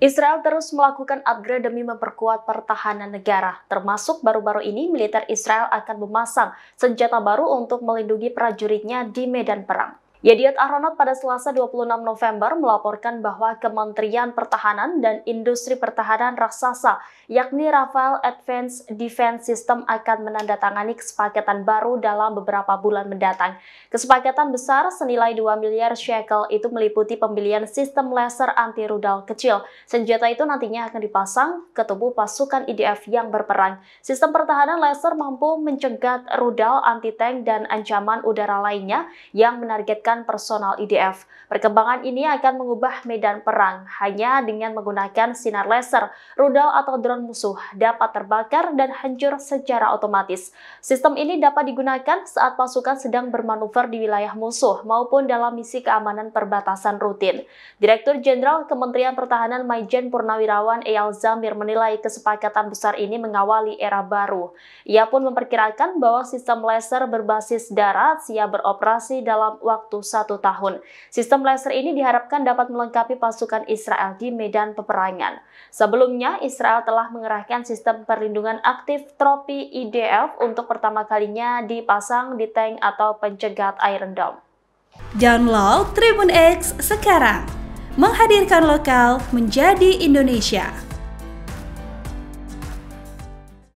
Israel terus melakukan upgrade demi memperkuat pertahanan negara. Termasuk baru-baru ini militer Israel akan memasang senjata baru untuk melindungi prajuritnya di medan perang. Yediot Aronot pada Selasa 26 November melaporkan bahwa Kementerian Pertahanan dan Industri Pertahanan Raksasa yakni Rafael Advanced Defense System akan menandatangani kesepakatan baru dalam beberapa bulan mendatang. Kesepakatan besar senilai 2 miliar shekel itu meliputi pembelian sistem laser anti rudal kecil. Senjata itu nantinya akan dipasang ke tubuh pasukan IDF yang berperang. Sistem pertahanan laser mampu mencegat rudal anti-tank dan ancaman udara lainnya yang menargetkan menggunakan personal IDF. E Perkembangan ini akan mengubah medan perang hanya dengan menggunakan sinar laser, rudal atau drone musuh dapat terbakar dan hancur secara otomatis. Sistem ini dapat digunakan saat pasukan sedang bermanuver di wilayah musuh maupun dalam misi keamanan perbatasan rutin. Direktur Jenderal Kementerian Pertahanan Maijen Purnawirawan Eyal Zamir menilai kesepakatan besar ini mengawali era baru. Ia pun memperkirakan bahwa sistem laser berbasis darat siap beroperasi dalam waktu tahun. Sistem laser ini diharapkan dapat melengkapi pasukan Israel di medan peperangan. Sebelumnya, Israel telah mengerahkan sistem perlindungan aktif tropi IDF untuk pertama kalinya dipasang di tank atau pencegat Iron Dome. Download Tribun X sekarang, menghadirkan lokal menjadi Indonesia.